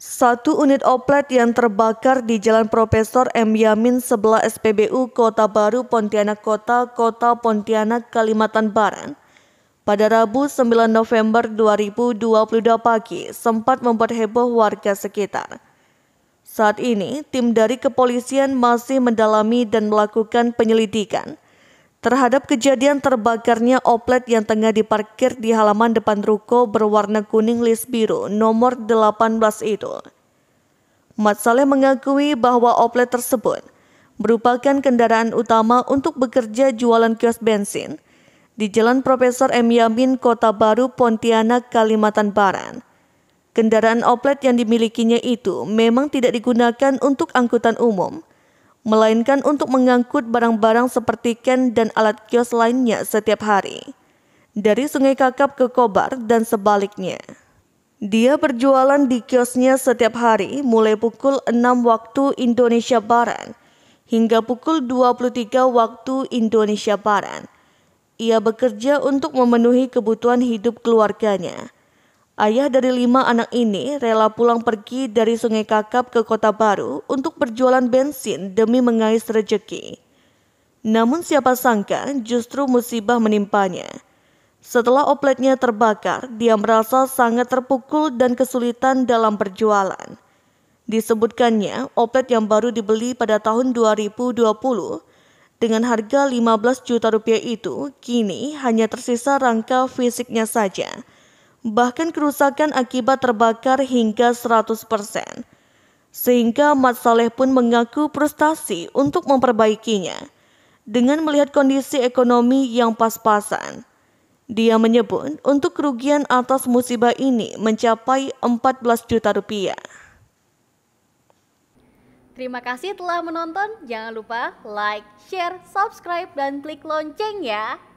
Satu unit oplet yang terbakar di Jalan Profesor M. Yamin sebelah SPBU Kota Baru Pontianak Kota, Kota Pontianak, Kalimantan Barat. Pada Rabu 9 November 2022 pagi sempat membuat heboh warga sekitar. Saat ini, tim dari kepolisian masih mendalami dan melakukan penyelidikan terhadap kejadian terbakarnya oplet yang tengah diparkir di halaman depan ruko berwarna kuning list biru nomor 18 itu. Mat Saleh mengakui bahwa oplet tersebut merupakan kendaraan utama untuk bekerja jualan kios bensin di Jalan Profesor M. Yamin, Kota Baru, Pontianak, Kalimantan Barat. Kendaraan oplet yang dimilikinya itu memang tidak digunakan untuk angkutan umum – melainkan untuk mengangkut barang-barang seperti ken dan alat kios lainnya setiap hari, dari Sungai Kakap ke Kobar dan sebaliknya. Dia berjualan di kiosnya setiap hari mulai pukul 6 waktu Indonesia Barat hingga pukul 23 waktu Indonesia Barat. Ia bekerja untuk memenuhi kebutuhan hidup keluarganya Ayah dari lima anak ini rela pulang pergi dari Sungai Kakap ke Kota Baru untuk berjualan bensin demi mengais rejeki. Namun siapa sangka justru musibah menimpanya. Setelah opletnya terbakar, dia merasa sangat terpukul dan kesulitan dalam berjualan. Disebutkannya, oplet yang baru dibeli pada tahun 2020 dengan harga 15 juta rupiah itu kini hanya tersisa rangka fisiknya saja – bahkan kerusakan akibat terbakar hingga 100%. Sehingga Mat Saleh pun mengaku frustasi untuk memperbaikinya dengan melihat kondisi ekonomi yang pas-pasan. Dia menyebut untuk kerugian atas musibah ini mencapai 14 juta rupiah. Terima kasih telah menonton. Jangan lupa like, share, subscribe, dan klik lonceng ya.